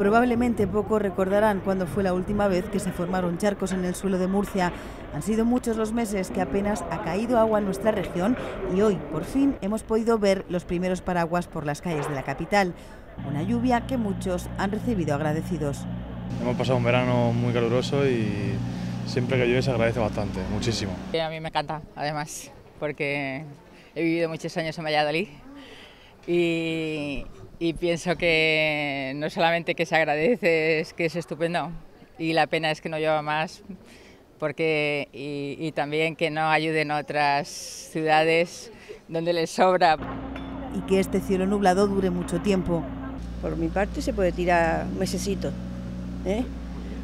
Probablemente pocos recordarán cuándo fue la última vez que se formaron charcos en el suelo de Murcia. Han sido muchos los meses que apenas ha caído agua en nuestra región y hoy, por fin, hemos podido ver los primeros paraguas por las calles de la capital. Una lluvia que muchos han recibido agradecidos. Hemos pasado un verano muy caluroso y siempre que llueve se agradece bastante, muchísimo. A mí me encanta, además, porque he vivido muchos años en Valladolid y, y pienso que no solamente que se agradece, es que es estupendo y la pena es que no lleva más porque y, también que no ayuden otras ciudades donde les sobra. Y que este cielo nublado dure mucho tiempo. Por mi parte se puede tirar mesesitos. ¿eh?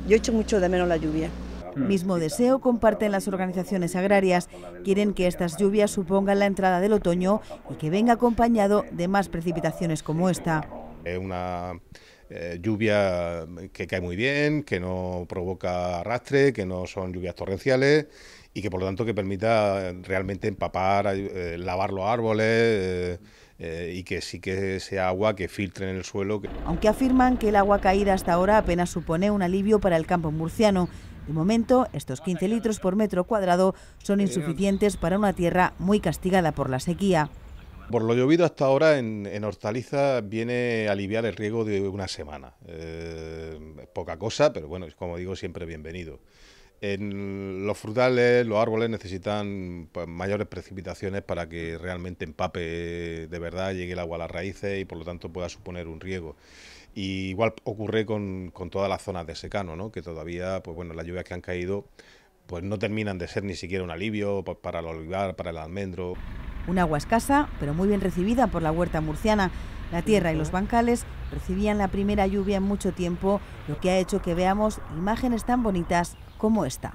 Yo echo mucho de menos la lluvia. Mm. Mismo deseo comparten las organizaciones agrarias. Quieren que estas lluvias supongan la entrada del otoño y que venga acompañado de más precipitaciones como esta. "...es Una eh, lluvia que cae muy bien, que no provoca arrastre, que no son lluvias torrenciales y que por lo tanto que permita realmente empapar, eh, lavar los árboles. Eh, y que sí que sea agua que filtre en el suelo. Aunque afirman que el agua caída hasta ahora apenas supone un alivio para el campo murciano, de momento, estos 15 litros por metro cuadrado son insuficientes para una tierra muy castigada por la sequía. Por lo llovido hasta ahora en, hortaliza viene a aliviar el riego de una semana. Eh, poca cosa, pero bueno, es como digo, siempre bienvenido. En los frutales, los árboles necesitan pues, mayores precipitaciones para que realmente empape de verdad, llegue el agua a las raíces y por lo tanto pueda suponer un riego. igual ocurre con, todas las zonas de secano, ¿no? que todavía, pues bueno, las lluvias que han caído pues no terminan de ser ni siquiera un alivio pues, para el olivar, para el almendro. Un agua escasa, pero muy bien recibida por la huerta murciana. La tierra y los bancales recibían la primera lluvia en mucho tiempo, lo que ha hecho que veamos imágenes tan bonitas como esta.